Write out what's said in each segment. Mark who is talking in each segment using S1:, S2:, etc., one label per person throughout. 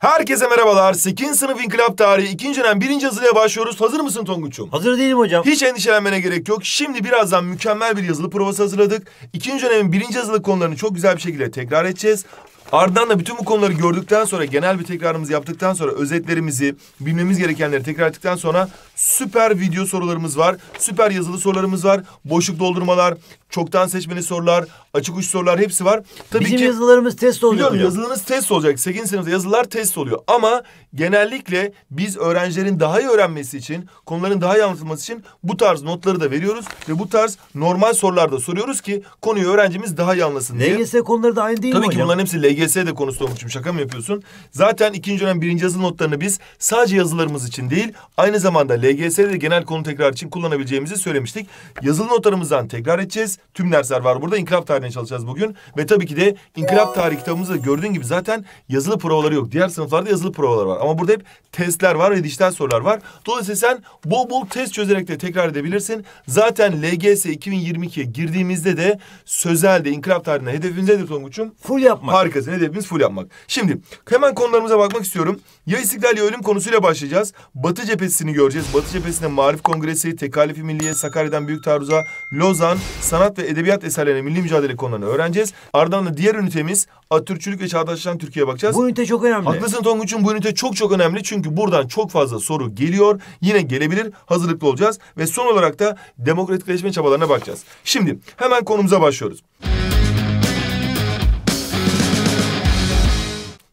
S1: Herkese merhabalar. 8. sınıf inkılap tarihi 2. dönem 1. hazırlığa başlıyoruz. Hazır mısın Tonguç'um? Hazır değilim hocam. Hiç endişelenmene gerek yok. Şimdi birazdan mükemmel bir yazılı provası hazırladık. 2. dönemin 1. hazırlık konularını çok güzel bir şekilde tekrar edeceğiz. Ardından da bütün bu konuları gördükten sonra genel bir tekrarımızı yaptıktan sonra özetlerimizi bilmemiz gerekenleri tekrar ettikten sonra süper video sorularımız var. Süper yazılı sorularımız var. Boşluk doldurmalar, çoktan seçmeli sorular, açık uç sorular hepsi var. Tabii Bizim ki, yazılarımız test oluyor. Biliyorum yazılarınız test olacak. 8. sınıfta yazılar test oluyor. Ama genellikle biz öğrencilerin daha iyi öğrenmesi için, konuların daha iyi anlatılması için bu tarz notları da veriyoruz. Ve bu tarz normal sorularda soruyoruz ki konuyu öğrencimiz daha iyi anlasın diye. LGS konuları da aynı değil Tabii mi Tabii ki bunların hepsi LGS LGS de konusu olmuşum şaka mı yapıyorsun? Zaten ikinci dönem birinci yazılı notlarını biz sadece yazılarımız için değil aynı zamanda LGS'de de genel konu tekrar için kullanabileceğimizi söylemiştik. Yazılı notlarımızdan tekrar edeceğiz. Tüm dersler var burada. İnkılap tarihine çalışacağız bugün. Ve tabii ki de inkılap tarihi kitabımızda gördüğün gibi zaten yazılı provaları yok. Diğer sınıflarda yazılı provalar var. Ama burada hep testler var ve dijital sorular var. Dolayısıyla sen bol bol test çözerek de tekrar edebilirsin. Zaten LGS 2022'ye girdiğimizde de sözelde inkılap tarihine hedefimiz nedir Tonguç'um? Full yapmak. Harikasın. Bizim hedefimiz full yapmak. Şimdi hemen konularımıza bakmak istiyorum. Ya istiklal ya ölüm konusuyla başlayacağız. Batı cephesini göreceğiz. Batı cephesinde Marif Kongresi, Tekalifi Milliye, Sakarya'dan Büyük Taarruz'a, Lozan, sanat ve edebiyat eserlerine milli mücadele konularını öğreneceğiz. Ardından da diğer ünitemiz Atatürkçülük ve Çağdaşlaşan Türkiye'ye bakacağız. Bu ünite çok önemli. Haklısın Tonguç'un bu ünite çok çok önemli. Çünkü buradan çok fazla soru geliyor. Yine gelebilir. Hazırlıklı olacağız. Ve son olarak da demokratikleşme çabalarına bakacağız. Şimdi hemen konumuza başlıyoruz.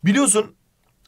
S1: Biliyorsun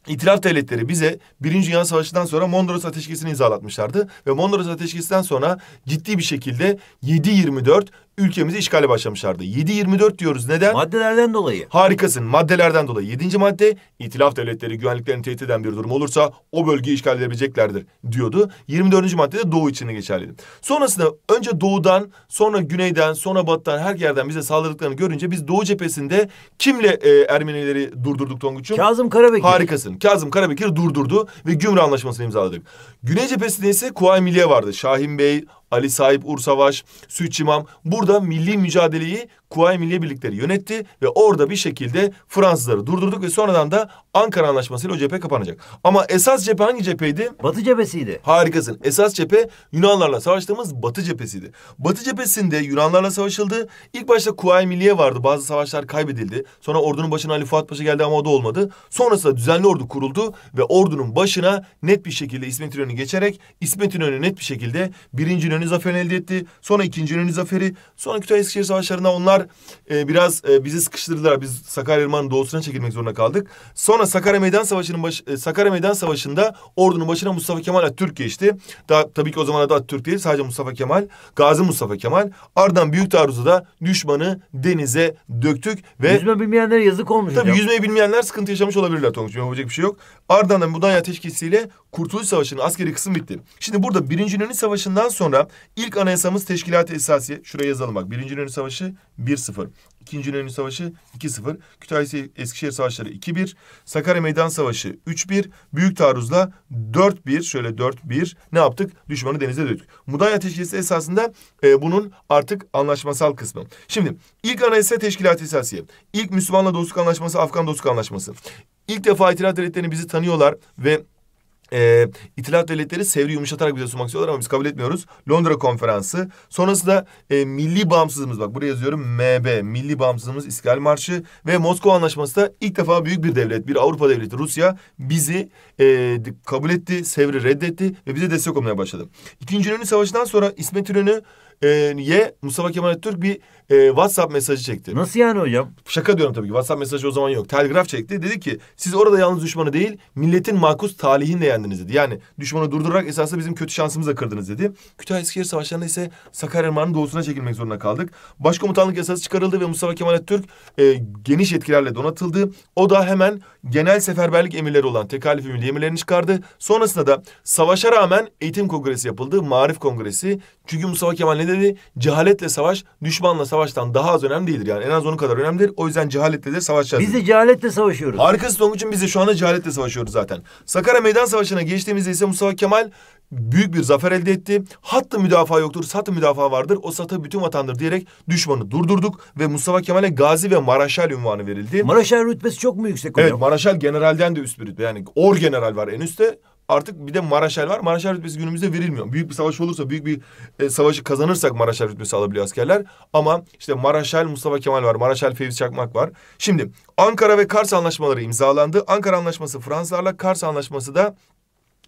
S1: İtilaf devletleri bize Birinci Dünya Savaşı'ndan sonra Mondros Ateşkesi'ni imzalatmışlardı. Ve Mondros Ateşkesi'nden sonra ciddi bir şekilde 7-24 ülkemizi işgale başlamışlardı. 7-24 diyoruz. Neden? Maddelerden dolayı. Harikasın. Maddelerden dolayı. Yedinci madde itilaf devletleri güvenliklerini tehdit eden bir durum olursa o bölgeyi işgal edebileceklerdir diyordu. 24. maddede Doğu içinde geçerliydi. Sonrasında önce Doğu'dan sonra Güney'den sonra Batı'dan her yerden bize saldırdıklarını görünce biz Doğu cephesinde kimle e, Ermenileri durdurduk Tonguç'um? Kazım Karabekir. Harikasın. Kazım Karabekir durdurdu ve Gümrü Anlaşması'nı imzaladık. Güney cephesinde ise Kuvayi Milliye vardı. Şahin Bey, Ali Sahip Ursavaş, Süç İmam burada milli mücadeleyi Kuvayi Milliye Birlikleri yönetti ve orada bir şekilde Fransızları durdurduk ve sonradan da Ankara Anlaşması'yla o cephe kapanacak. Ama esas cephe hangi cepheydi? Batı cephesiydi. Harikasın. Esas cephe Yunanlarla savaştığımız Batı cephesiydi. Batı cephesinde Yunanlarla savaşıldı. İlk başta Kuvayi Milliye vardı. Bazı savaşlar kaybedildi. Sonra ordunun başına Ali Fuat Paşa geldi ama o da olmadı. Sonrasında düzenli ordu kuruldu ve ordunun başına net bir şekilde İsmet İnönü geçerek İsmet İnönü net bir şekilde birinci İnönü zaferini elde etti. Sonra ikinci İnönü zaferi. Sonra Kütahya Eskişehir savaşlarında onlar onlar e, ee, biraz e, bizi sıkıştırdılar. Biz Sakarya Irmağı'nın doğusuna çekilmek zorunda kaldık. Sonra Sakarya Meydan Savaşı'nın baş, e, Sakarya Meydan Savaşı'nda ordunun başına Mustafa Kemal Atatürk geçti. Daha tabii ki o zaman adı Atatürk değil sadece Mustafa Kemal, Gazi Mustafa Kemal. Ardından büyük taarruzda da düşmanı denize döktük ve yüzme bilmeyenlere yazık olmuş. Tabii hocam. yüzmeyi bilmeyenler sıkıntı yaşamış olabilirler Tonguç. Yapacak bir şey yok. Ardından da Mudanya teşkisiyle Kurtuluş Savaşı'nın askeri kısım bitti. Şimdi burada Birinci Yunan Savaşı'ndan sonra ilk anayasamız Teşkilat-ı Esasiye. Şuraya yazalım bak. Birinci Yunan Savaşı 1-0. İkinci Yunan Savaşı 2-0. Kütahya Eskişehir Savaşları 2-1. Sakarya Meydan Savaşı 3-1. Büyük Taarruz'la 4-1. Şöyle 4-1. Ne yaptık? Düşmanı denize döktük. Mudanya Teşkilesi esasında e, bunun artık anlaşmasal kısmı. Şimdi ilk anayasa Teşkilat-ı Esasiye. İlk Müslümanla dostluk anlaşması Afgan dostluk anlaşması. İlk defa itiraz bizi tanıyorlar ve e, ee, İtilaf Devletleri Sevri yumuşatarak bize sunmak istiyorlar ama biz kabul etmiyoruz. Londra Konferansı. sonrasında e, Milli Bağımsızlığımız bak buraya yazıyorum MB Milli Bağımsızlığımız İstiklal Marşı ve Moskova Anlaşması da ilk defa büyük bir devlet bir Avrupa devleti Rusya bizi e, kabul etti Sevr'i reddetti ve bize destek olmaya başladı. İkinci İnönü Savaşı'ndan sonra İsmet İnönü e, Mustafa Kemal Atatürk bir e, WhatsApp mesajı çekti. Nasıl yani hocam? Şaka diyorum tabii ki. WhatsApp mesajı o zaman yok. Telgraf çekti. Dedi ki siz orada yalnız düşmanı değil milletin makus talihini de yendiniz dedi. Yani düşmanı durdurarak esasında bizim kötü şansımızı da kırdınız dedi. Kütahya Eskişehir Savaşları'nda ise Sakarya Irmağı'nın doğusuna çekilmek zorunda kaldık. Başkomutanlık esası çıkarıldı ve Mustafa Kemal Atatürk e, geniş etkilerle donatıldı. O da hemen genel seferberlik emirleri olan tekalif milli emirlerini çıkardı. Sonrasında da savaşa rağmen eğitim kongresi yapıldı. Marif kongresi. Çünkü Mustafa Kemal ne dedi? Cehaletle savaş, düşmanla savaş savaştan daha az önemli değildir. Yani en az onun kadar önemlidir. O yüzden cehaletle de savaşacağız. Biz de cehaletle savaşıyoruz. Arkası onun için biz de şu anda cehaletle savaşıyoruz zaten. Sakarya Meydan Savaşı'na geçtiğimizde ise Mustafa Kemal büyük bir zafer elde etti. Hattı müdafaa yoktur, satı müdafaa vardır. O satı bütün vatandır diyerek düşmanı durdurduk ve Mustafa Kemal'e gazi ve maraşal ünvanı verildi. Maraşal rütbesi çok mu yüksek hocam? Evet, maraşal generalden de üst bir rütbe. Yani or general var en üstte artık bir de Maraşel var. Maraşel rütbesi günümüzde verilmiyor. Büyük bir savaş olursa, büyük bir e, savaşı kazanırsak Maraşel rütbesi alabiliyor askerler. Ama işte Maraşel Mustafa Kemal var, Maraşel Fevzi Çakmak var. Şimdi Ankara ve Kars anlaşmaları imzalandı. Ankara anlaşması Fransızlarla, Kars anlaşması da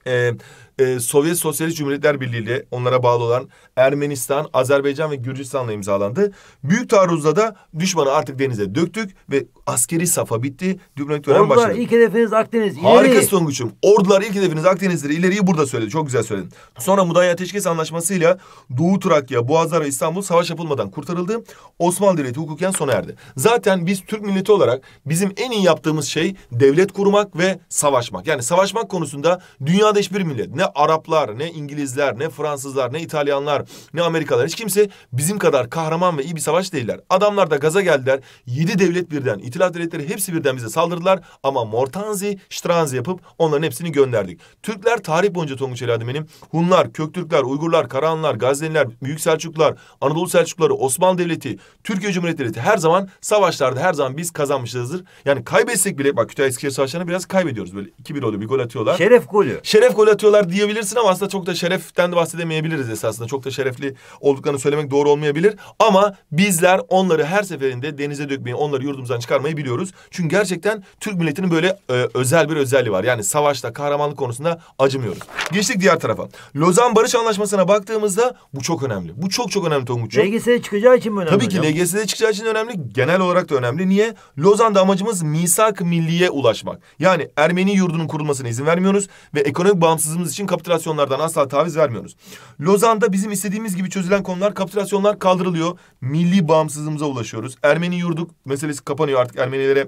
S1: e, e, Sovyet Sosyalist Cumhuriyetler Birliği ile onlara bağlı olan Ermenistan, Azerbaycan ve Gürcistan'la imzalandı. Büyük taarruzda da düşmanı artık denize döktük ve askeri safa bitti. Diplomatik dönem başladı. Ordular ilk hedefiniz Akdeniz. ileri. Harika Songuç'um. Ordular ilk hedefiniz Akdeniz'dir. İleriyi burada söyledi. Çok güzel söyledin. Sonra Mudanya Ateşkes Anlaşması'yla Doğu Trakya, Boğazlar ve İstanbul savaş yapılmadan kurtarıldı. Osmanlı Devleti hukuken sona erdi. Zaten biz Türk milleti olarak bizim en iyi yaptığımız şey devlet kurmak ve savaşmak. Yani savaşmak konusunda dünyada hiçbir millet ne Araplar, ne İngilizler, ne Fransızlar, ne İtalyanlar, ne Amerikalılar hiç kimse bizim kadar kahraman ve iyi bir savaş değiller. Adamlar da gaza geldiler. Yedi devlet birden, İtilaf devletleri hepsi birden bize saldırdılar ama Mortanzi, Stranzi yapıp onların hepsini gönderdik. Türkler tarih boyunca Tonguç Eli benim. Hunlar, Köktürkler, Uygurlar, Karahanlar, Gazneliler, Büyük Selçuklular, Anadolu Selçukluları, Osmanlı Devleti, Türkiye Cumhuriyeti her zaman savaşlarda her zaman biz kazanmışızdır. Yani kaybetsek bile bak Kütahya Eskişehir Savaşları'nı biraz kaybediyoruz böyle. 2-1 oluyor bir gol atıyorlar. Şeref golü. Şeref gol atıyorlar diyebilirsin ama aslında çok da şereften de bahsedemeyebiliriz esasında. Çok da şerefli olduklarını söylemek doğru olmayabilir. Ama bizler onları her seferinde denize dökmeyi, onları yurdumuzdan çıkarmayı biliyoruz. Çünkü gerçekten Türk milletinin böyle e, özel bir özelliği var. Yani savaşta, kahramanlık konusunda acımıyoruz. Geçtik diğer tarafa. Lozan Barış Anlaşması'na baktığımızda bu çok önemli. Bu çok çok önemli Tonguç'um. LGS'de çıkacağı için mi önemli? Tabii ki LGS'de çıkacağı için önemli. Genel olarak da önemli. Niye? Lozan'da amacımız misak milliye ulaşmak. Yani Ermeni yurdunun kurulmasına izin vermiyoruz ve ekonomik bağımsızlığımız için için kapitülasyonlardan asla taviz vermiyoruz. Lozan'da bizim istediğimiz gibi çözülen konular kapitülasyonlar kaldırılıyor. Milli bağımsızlığımıza ulaşıyoruz. Ermeni yurduk meselesi kapanıyor artık Ermenilere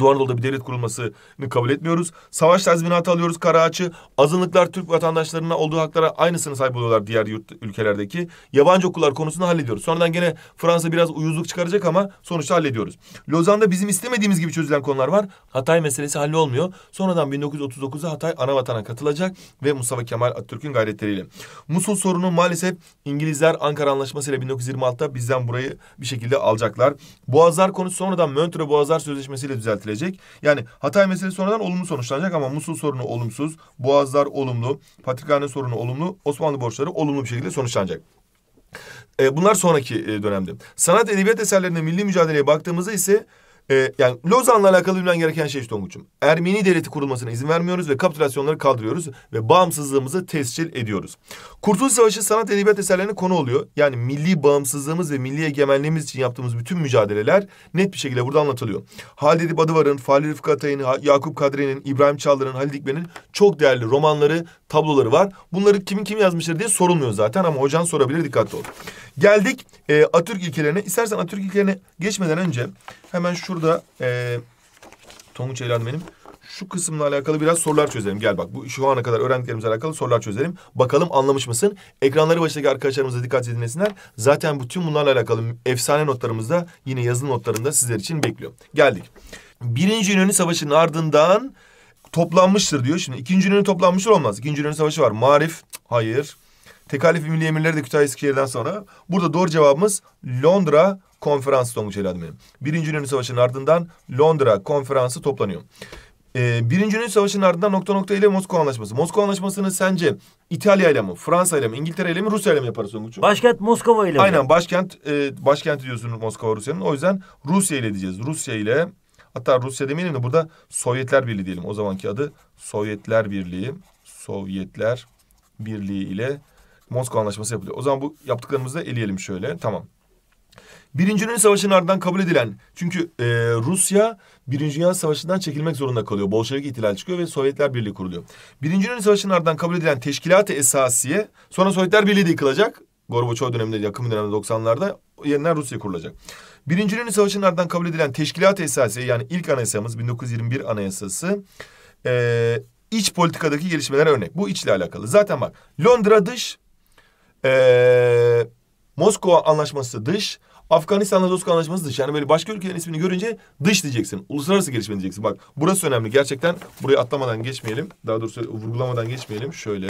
S1: Doğu Anadolu'da bir devlet kurulmasını kabul etmiyoruz. Savaş tazminatı alıyoruz Karaağaç'ı. Azınlıklar Türk vatandaşlarına olduğu haklara aynısını sahip oluyorlar diğer yurt, ülkelerdeki. Yabancı okullar konusunu hallediyoruz. Sonradan gene Fransa biraz uyuzluk çıkaracak ama sonuçta hallediyoruz. Lozan'da bizim istemediğimiz gibi çözülen konular var. Hatay meselesi olmuyor. Sonradan 1939'da Hatay ana vatana katılacak ve Mustafa Kemal Atatürk'ün gayretleriyle. Musul sorunu maalesef İngilizler Ankara Anlaşması ile 1926'da bizden burayı bir şekilde alacaklar. Boğazlar konusu sonradan Montreux Boğazlar Sözleşmesi ile düzeldi düzeltilecek. Yani Hatay meselesi sonradan olumlu sonuçlanacak ama Musul sorunu olumsuz, Boğazlar olumlu, Patrikhane sorunu olumlu, Osmanlı borçları olumlu bir şekilde sonuçlanacak. E, bunlar sonraki e, dönemde. Sanat edebiyat eserlerine milli mücadeleye baktığımızda ise ee, yani Lozan'la alakalı bilmen gereken şey işte Tonguç'um. Ermeni devleti kurulmasına izin vermiyoruz ve kapitülasyonları kaldırıyoruz ve bağımsızlığımızı tescil ediyoruz. Kurtuluş Savaşı sanat edebiyat eserlerine konu oluyor. Yani milli bağımsızlığımız ve milli egemenliğimiz için yaptığımız bütün mücadeleler net bir şekilde burada anlatılıyor. Halid Edip Adıvar'ın, Fahri Rıfkı Atay'ın, Yakup Kadri'nin, İbrahim Çağlar'ın, Halid İkmen'in çok değerli romanları, tabloları var. Bunları kimin kim yazmıştır diye sorulmuyor zaten ama hocan sorabilir dikkatli ol. Geldik e, Atatürk ilkelerine. İstersen Atatürk ilkelerine geçmeden önce hemen şu şurada e, Tonguç Ceylan benim şu kısımla alakalı biraz sorular çözelim. Gel bak bu şu ana kadar öğrendiklerimizle alakalı sorular çözelim. Bakalım anlamış mısın? Ekranları başındaki arkadaşlarımıza dikkat edinlesinler Zaten bütün bunlarla alakalı efsane notlarımızda yine yazılı notlarında sizler için bekliyorum. Geldik. Birinci İnönü Savaşı'nın ardından toplanmıştır diyor. Şimdi ikinci İnönü toplanmıştır olmaz. İkinci İnönü Savaşı var. Marif hayır. Tekalif-i Milli Emirleri de Kütahya Eskişehir'den sonra. Burada doğru cevabımız Londra Konferansı Tonguç Helal Birinci Dünya Savaşı'nın ardından Londra Konferansı toplanıyor. Ee, Birinci Dünya Savaşı'nın ardından nokta nokta ile Moskova Anlaşması. Moskova Anlaşması'nı sence İtalya ile mi, Fransa ile mi, İngiltere ile mi, Rusya ile mi yaparız Songuç'um? Başkent Moskova ile mi? Aynen başkent, e, başkent diyorsun Moskova Rusya'nın. O yüzden Rusya ile diyeceğiz. Rusya ile hatta Rusya demeyelim de burada Sovyetler Birliği diyelim. O zamanki adı Sovyetler Birliği. Sovyetler Birliği ile Moskova Anlaşması yapılıyor. O zaman bu yaptıklarımızı da eleyelim şöyle. Tamam. Birinci Dünya Savaşı'nın ardından kabul edilen çünkü e, Rusya Birinci Dünya Savaşı'ndan çekilmek zorunda kalıyor. Bolşevik ihtilal çıkıyor ve Sovyetler Birliği kuruluyor. Birinci Dünya Savaşı'nın ardından kabul edilen teşkilat-ı esasiye sonra Sovyetler Birliği de yıkılacak. Gorbaçov döneminde yakın dönemde 90'larda yeniden Rusya kurulacak. Birinci Dünya Savaşı'nın ardından kabul edilen teşkilat-ı esasiye yani ilk anayasamız 1921 anayasası e, iç politikadaki gelişmeler örnek. Bu içle alakalı. Zaten bak Londra dış ee, Moskova anlaşması dış. Afganistan'la Doska anlaşması dış. Yani böyle başka ülkelerin ismini görünce dış diyeceksin. Uluslararası gelişme diyeceksin. Bak burası önemli. Gerçekten burayı atlamadan geçmeyelim. Daha doğrusu vurgulamadan geçmeyelim. Şöyle.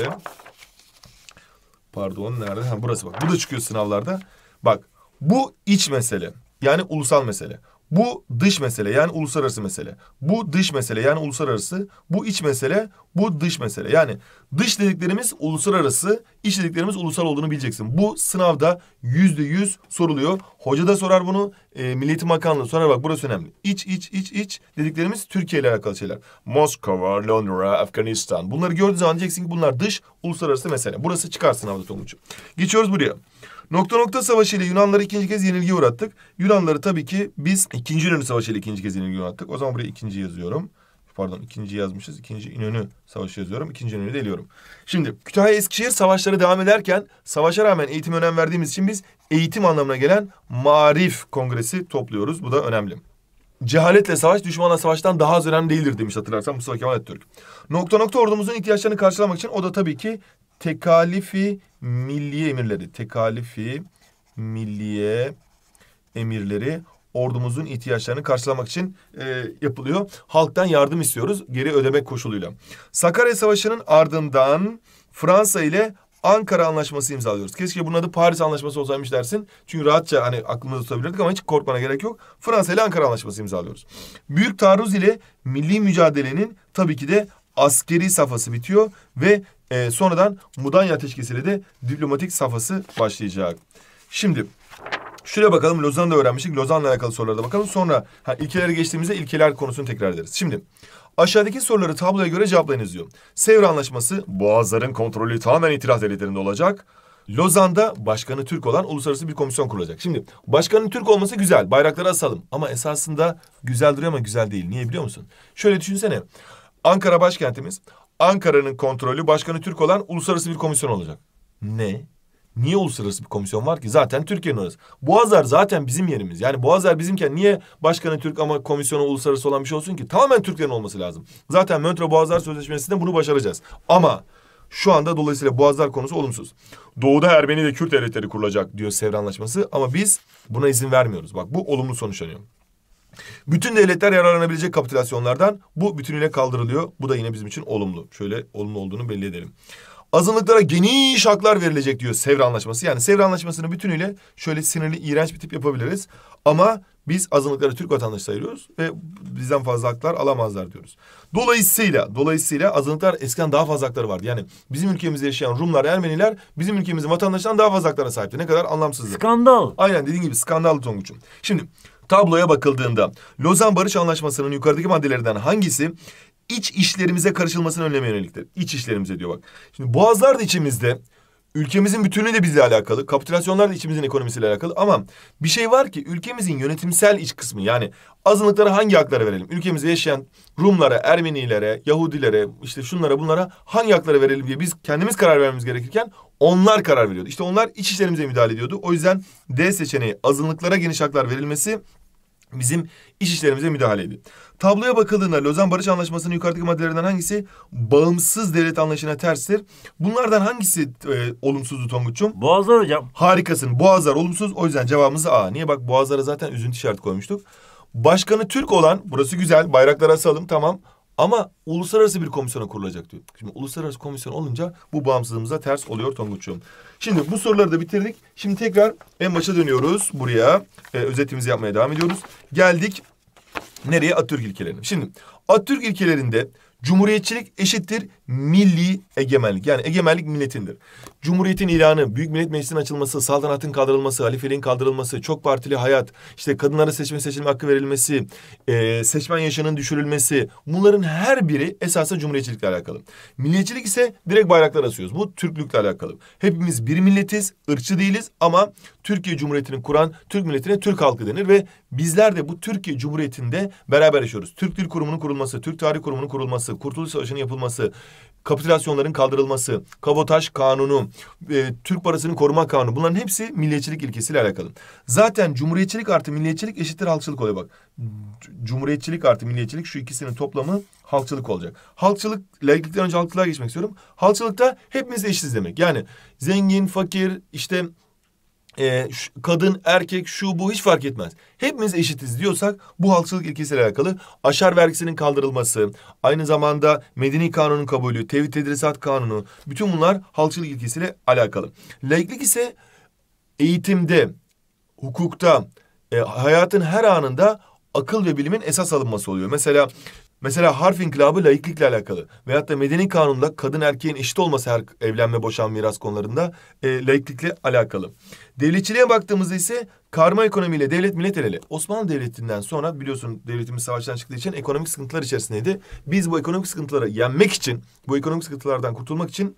S1: Pardon nerede? Ha burası bak. Bu da çıkıyor sınavlarda. Bak bu iç mesele. Yani ulusal mesele. Bu dış mesele yani uluslararası mesele. Bu dış mesele yani uluslararası. Bu iç mesele, bu dış mesele. Yani dış dediklerimiz uluslararası, iç dediklerimiz ulusal olduğunu bileceksin. Bu sınavda yüzde yüz soruluyor. Hoca da sorar bunu, e, Milli Eğitim Bakanlığı sorar. Bak burası önemli. İç, iç, iç, iç dediklerimiz Türkiye ile alakalı şeyler. Moskova, Londra, Afganistan. Bunları gördüğün zaman diyeceksin ki bunlar dış, uluslararası mesele. Burası çıkar sınavda Tonguç'um. Geçiyoruz buraya. Nokta nokta savaşı ile Yunanları ikinci kez yenilgi uğrattık. Yunanları tabii ki biz ikinci İnönü Savaşı ile ikinci kez yenilgi uğrattık. O zaman buraya ikinci yazıyorum. Pardon ikinci yazmışız. İkinci İnönü Savaşı yazıyorum. İkinci İnönü'yü deliyorum. eliyorum. Şimdi Kütahya-Eskişehir savaşları devam ederken savaşa rağmen eğitim önem verdiğimiz için biz eğitim anlamına gelen Marif Kongresi topluyoruz. Bu da önemli. Cehaletle savaş düşmanla savaştan daha az önemli değildir demiş hatırlarsan Mustafa Kemal Atatürk. Nokta nokta ordumuzun ihtiyaçlarını karşılamak için o da tabii ki tekalifi milliye emirleri, tekalifi milliye emirleri ordumuzun ihtiyaçlarını karşılamak için e, yapılıyor. Halktan yardım istiyoruz geri ödeme koşuluyla. Sakarya Savaşı'nın ardından Fransa ile Ankara Anlaşması imzalıyoruz. Keşke bunun adı Paris Anlaşması olsaymış dersin. Çünkü rahatça hani aklımızda tutabilirdik ama hiç korkmana gerek yok. Fransa ile Ankara Anlaşması imzalıyoruz. Büyük taarruz ile milli mücadelenin tabii ki de askeri safhası bitiyor ve e, sonradan Mudanya Ateşkesi'yle de diplomatik safhası başlayacak. Şimdi şuraya bakalım Lozan'da öğrenmiştik. Lozan'la alakalı sorulara da bakalım. Sonra ha, ilkelere geçtiğimizde ilkeler konusunu tekrar ederiz. Şimdi Aşağıdaki soruları tabloya göre cevaplayınız diyor. Sevr Anlaşması Boğazların kontrolü tamamen itiraf devletlerinde olacak. Lozan'da başkanı Türk olan uluslararası bir komisyon kurulacak. Şimdi başkanın Türk olması güzel. Bayrakları asalım. Ama esasında güzel duruyor ama güzel değil. Niye biliyor musun? Şöyle düşünsene. Ankara başkentimiz. Ankara'nın kontrolü başkanı Türk olan uluslararası bir komisyon olacak. Ne? Niye uluslararası bir komisyon var ki? Zaten Türkiye'nin orası. Boğazlar zaten bizim yerimiz. Yani Boğazlar bizimken niye başkanı Türk ama komisyonu uluslararası olan bir şey olsun ki? Tamamen Türklerin olması lazım. Zaten Montreux Boğazlar Sözleşmesi'nde bunu başaracağız. Ama şu anda dolayısıyla Boğazlar konusu olumsuz. Doğuda Ermeni ve Kürt devletleri kurulacak diyor Sevr Anlaşması ama biz buna izin vermiyoruz. Bak bu olumlu sonuçlanıyor. Bütün devletler yararlanabilecek kapitülasyonlardan bu bütünüyle kaldırılıyor. Bu da yine bizim için olumlu. Şöyle olumlu olduğunu belli edelim. Azınlıklara geniş haklar verilecek diyor Sevr Anlaşması. Yani Sevr Anlaşması'nı bütünüyle şöyle sinirli, iğrenç bir tip yapabiliriz. Ama biz azınlıkları Türk vatandaşı sayıyoruz ve bizden fazla haklar alamazlar diyoruz. Dolayısıyla, dolayısıyla azınlıklar eskiden daha fazla hakları vardı. Yani bizim ülkemizde yaşayan Rumlar, Ermeniler bizim ülkemizin vatandaşlarından daha fazla haklara sahipti. Ne kadar anlamsızdı. Skandal. Aynen dediğin gibi skandal Tonguç'um. Şimdi Tabloya bakıldığında Lozan Barış Anlaşması'nın yukarıdaki maddelerinden hangisi iç işlerimize karışılmasını önlemeye yöneliktir? İç işlerimize diyor bak. Şimdi boğazlar da içimizde. Ülkemizin bütünü de bizle alakalı. Kapitülasyonlar da içimizin ekonomisiyle alakalı. Ama bir şey var ki ülkemizin yönetimsel iç kısmı yani azınlıklara hangi hakları verelim? Ülkemizde yaşayan Rumlara, Ermenilere, Yahudilere, işte şunlara bunlara hangi hakları verelim diye biz kendimiz karar vermemiz gerekirken onlar karar veriyordu. İşte onlar iç işlerimize müdahale ediyordu. O yüzden D seçeneği azınlıklara geniş haklar verilmesi bizim iş işlerimize müdahale ediyor. Tabloya bakıldığında Lozan Barış Anlaşması'nın yukarıdaki maddelerinden hangisi bağımsız devlet anlayışına terstir? Bunlardan hangisi e, olumsuzdu Tonguç'um? Boğazlar hocam. Harikasın. Boğazlar olumsuz. O yüzden cevabımızı A. Niye? Bak Boğazlara zaten üzüntü işareti koymuştuk. Başkanı Türk olan, burası güzel, bayrakları asalım tamam. Ama uluslararası bir komisyona kurulacak diyor. Şimdi uluslararası komisyon olunca bu bağımsızlığımıza ters oluyor Tonguç'um. Şimdi bu soruları da bitirdik. Şimdi tekrar en başa dönüyoruz buraya. Ee, özetimizi yapmaya devam ediyoruz. Geldik nereye? Atatürk ilkelerine. Şimdi Atatürk ilkelerinde Cumhuriyetçilik eşittir milli egemenlik. Yani egemenlik milletindir. Cumhuriyetin ilanı, Büyük Millet Meclisi'nin açılması, saltanatın kaldırılması, halifeliğin kaldırılması, çok partili hayat, işte kadınlara seçme seçilme hakkı verilmesi, e, seçmen yaşının düşürülmesi bunların her biri esasında cumhuriyetçilikle alakalı. Milliyetçilik ise direkt bayraklar asıyoruz. Bu Türklükle alakalı. Hepimiz bir milletiz, ırkçı değiliz ama Türkiye Cumhuriyeti'ni kuran Türk milletine Türk halkı denir ve Bizler de bu Türkiye Cumhuriyeti'nde beraber yaşıyoruz. Türk Dil Kurumu'nun kurulması, Türk Tarih Kurumu'nun kurulması, Kurtuluş Savaşı'nın yapılması, kapitülasyonların kaldırılması, kabotaj kanunu, e, Türk parasının koruma kanunu bunların hepsi milliyetçilik ilkesiyle alakalı. Zaten cumhuriyetçilik artı milliyetçilik eşittir halkçılık oluyor bak. Cumhuriyetçilik artı milliyetçilik şu ikisinin toplamı halkçılık olacak. Halkçılık, laiklikten önce halkçılığa geçmek istiyorum. Halkçılıkta hepimiz eşitiz demek. Yani zengin, fakir, işte e, kadın, erkek, şu bu hiç fark etmez. Hepimiz eşitiz diyorsak bu halkçılık ilkesiyle alakalı aşar vergisinin kaldırılması, aynı zamanda medeni kanunun kabulü, tevhid tedrisat kanunu bütün bunlar halkçılık ilkesiyle alakalı. Laiklik ise eğitimde, hukukta, e, hayatın her anında akıl ve bilimin esas alınması oluyor. Mesela Mesela harf inkılabı laiklikle alakalı veyahut da medeni kanunda kadın erkeğin eşit olması her evlenme, boşan, miras konularında e, laiklikle alakalı. Devletçiliğe baktığımızda ise karma ekonomiyle devlet millet el ele. Osmanlı Devleti'nden sonra biliyorsun devletimiz savaştan çıktığı için ekonomik sıkıntılar içerisindeydi. Biz bu ekonomik sıkıntıları yenmek için, bu ekonomik sıkıntılardan kurtulmak için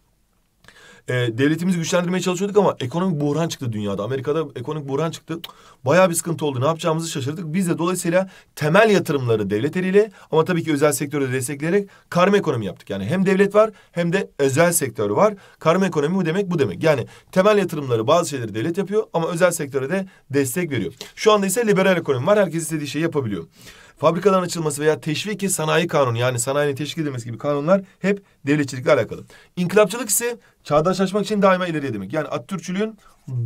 S1: e, devletimizi güçlendirmeye çalışıyorduk ama ekonomik buhran çıktı dünyada. Amerika'da ekonomik buhran çıktı. Bayağı bir sıkıntı oldu. Ne yapacağımızı şaşırdık. Biz de dolayısıyla temel yatırımları devlet eliyle ama tabii ki özel sektörü de destekleyerek karma ekonomi yaptık. Yani hem devlet var hem de özel sektör var. Karma ekonomi bu demek bu demek. Yani temel yatırımları bazı şeyleri devlet yapıyor ama özel sektöre de destek veriyor. Şu anda ise liberal ekonomi var. Herkes istediği şeyi yapabiliyor. Fabrikaların açılması veya teşviki sanayi kanunu yani sanayinin teşvik edilmesi gibi kanunlar hep devletçilikle alakalı. İnkılapçılık ise çağdaşlaşmak için daima ileriye demek. Yani Atatürkçülüğün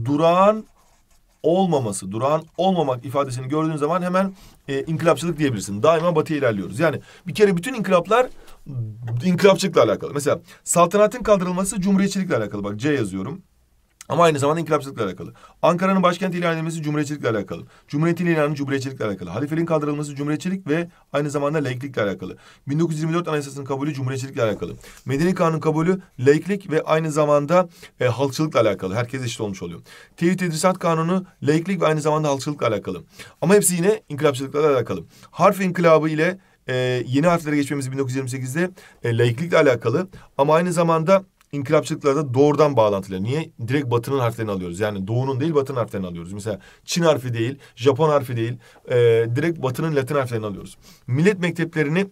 S1: durağan olmaması, durağan olmamak ifadesini gördüğün zaman hemen e, inkılapçılık diyebilirsin. Daima batıya ilerliyoruz. Yani bir kere bütün inkılaplar inkılapçılıkla alakalı. Mesela saltanatın kaldırılması cumhuriyetçilikle alakalı. Bak C yazıyorum. Ama aynı zamanda inkılapçılıkla alakalı. Ankara'nın başkent ilan edilmesi cumhuriyetçilikle alakalı. Cumhuriyetin ilanı cumhuriyetçilikle alakalı. Halifeliğin kaldırılması cumhuriyetçilik ve aynı zamanda laiklikle alakalı. 1924 Anayasası'nın kabulü cumhuriyetçilikle alakalı. Medeni Kanun kabulü laiklik ve aynı zamanda e, halkçılıkla alakalı. Herkes eşit olmuş oluyor. Tevhid Tedrisat Kanunu laiklik ve aynı zamanda halkçılıkla alakalı. Ama hepsi yine inkılapçılıkla alakalı. Harf inkılabı ile e, yeni harflere geçmemiz 1928'de e, laiklikle alakalı. Ama aynı zamanda inkılapçılıkla doğrudan bağlantılı. Niye? Direkt batının harflerini alıyoruz. Yani doğunun değil batının harflerini alıyoruz. Mesela Çin harfi değil, Japon harfi değil. E, direkt batının Latin harflerini alıyoruz. Millet mekteplerini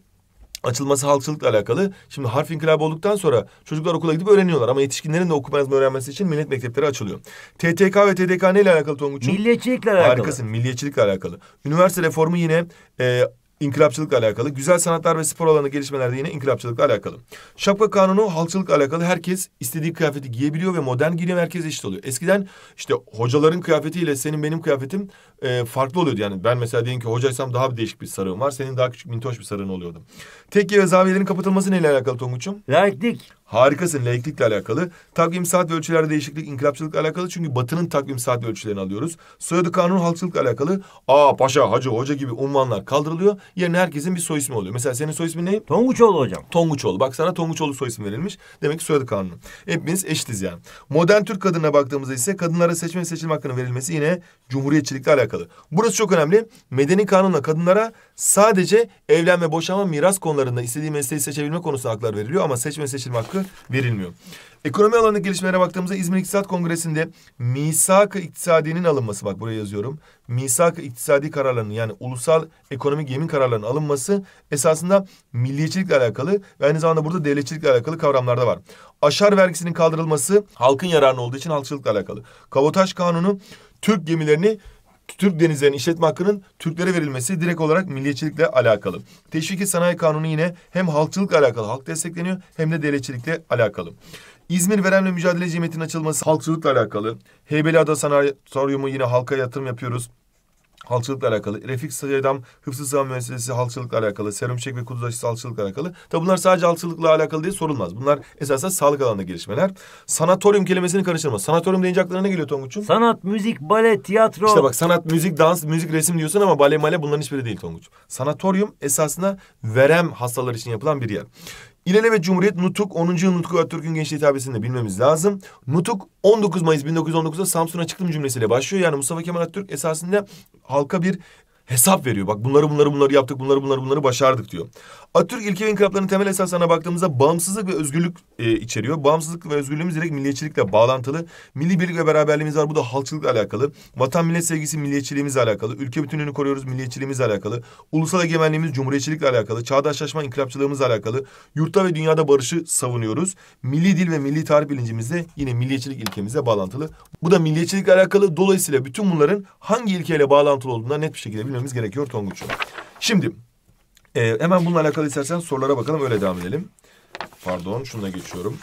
S1: açılması halkçılıkla alakalı. Şimdi harf inkılabı olduktan sonra çocuklar okula gidip öğreniyorlar ama yetişkinlerin de okuma yazma öğrenmesi için millet mektepleri açılıyor. TTK ve TDK neyle alakalı Tonguç'un? Milliyetçilikle alakalı. Harikasın, milliyetçilikle alakalı. Üniversite reformu yine e, inkılapçılıkla alakalı. Güzel sanatlar ve spor alanı gelişmelerde yine inkılapçılıkla alakalı. Şapka kanunu halkçılıkla alakalı. Herkes istediği kıyafeti giyebiliyor ve modern giyim herkes eşit oluyor. Eskiden işte hocaların kıyafetiyle senin benim kıyafetim e, farklı oluyordu. Yani ben mesela diyelim ki hocaysam daha bir değişik bir sarığım var. Senin daha küçük mintoş bir sarığın oluyordu. Tek ve zaviyelerin kapatılması neyle alakalı Tonguç'um? Laiklik. Harikasın laiklikle alakalı. Takvim saat ölçülerde değişiklik inkılapçılıkla alakalı. Çünkü batının takvim saat ölçülerini alıyoruz. Soyadı kanun halkçılıkla alakalı. Aa paşa, hacı, hoca gibi unvanlar kaldırılıyor. Yerine herkesin bir soy ismi oluyor. Mesela senin soy ismin ne? Tonguçoğlu hocam. Tonguçoğlu. Bak sana Tonguçoğlu soy ismi verilmiş. Demek ki soyadı kanunu. Hepimiz eşitiz yani. Modern Türk kadınına baktığımızda ise kadınlara seçme seçilme hakkının verilmesi yine cumhuriyetçilikle alakalı. Burası çok önemli. Medeni kanunla kadınlara Sadece evlenme boşanma miras konularında istediği mesleği seçebilme konusunda haklar veriliyor ama seçme seçilme hakkı verilmiyor. Ekonomi alanındaki gelişmelere baktığımızda İzmir İktisat Kongresi'nde misak iktisadinin alınması bak buraya yazıyorum. misak iktisadi kararlarının yani ulusal ekonomik yemin kararlarının alınması esasında milliyetçilikle alakalı ve aynı zamanda burada devletçilikle alakalı kavramlarda var. Aşar vergisinin kaldırılması halkın yararına olduğu için halkçılıkla alakalı. Kabotaj kanunu Türk gemilerini Türk denizlerinin işletme hakkının Türklere verilmesi direkt olarak milliyetçilikle alakalı. Teşviki Sanayi Kanunu yine hem halkçılıkla alakalı, halk destekleniyor hem de devletçilikle alakalı. İzmir Veremle Mücadele Cemiyeti'nin açılması halkçılıkla alakalı. Heybeliada Sanatoryumu yine halka yatırım yapıyoruz halçılıkla alakalı, Refik Saydam Hıfzı Sığa Müessesesi halçılıkla alakalı, Serum çek ve Kuduz Aşısı halçılıkla alakalı. Tabi bunlar sadece halçılıkla alakalı diye sorulmaz. Bunlar esasen sağlık alanında gelişmeler. Sanatoryum kelimesini karıştırma. Sanatoryum deyince aklına ne geliyor Tonguç'un? Sanat, müzik, bale, tiyatro. İşte bak sanat, müzik, dans, müzik, resim diyorsun ama bale male bunların hiçbiri değil Tonguç. Sanatoryum esasında verem hastalar için yapılan bir yer ve Cumhuriyet Nutuk 10. yıl Nutuk Atatürk'ün gençliği hitabesinde bilmemiz lazım. Nutuk 19 Mayıs 1919'da Samsun'a çıktım cümlesiyle başlıyor. Yani Mustafa Kemal Atatürk esasında halka bir hesap veriyor. Bak bunları bunları bunları yaptık, bunları bunları bunları başardık diyor. Atatürk ilke ve inkılapların temel esaslarına baktığımızda bağımsızlık ve özgürlük e, içeriyor. Bağımsızlık ve özgürlüğümüz direkt milliyetçilikle bağlantılı. Milli birlik ve beraberliğimiz var. Bu da halkçılıkla alakalı. Vatan millet sevgisi milliyetçiliğimizle alakalı. Ülke bütünlüğünü koruyoruz milliyetçiliğimizle alakalı. Ulusal egemenliğimiz cumhuriyetçilikle alakalı. Çağdaşlaşma inkılapçılığımızla alakalı. Yurtta ve dünyada barışı savunuyoruz. Milli dil ve milli tarih bilincimiz de yine milliyetçilik ilkemizle bağlantılı. Bu da milliyetçilikle alakalı. Dolayısıyla bütün bunların hangi ilkeyle bağlantılı olduğuna net bir şekilde bilmemiz gerekiyor Tonguç'um. Şimdi ee, hemen bununla alakalı istersen sorulara bakalım öyle devam edelim. Pardon şuna geçiyorum.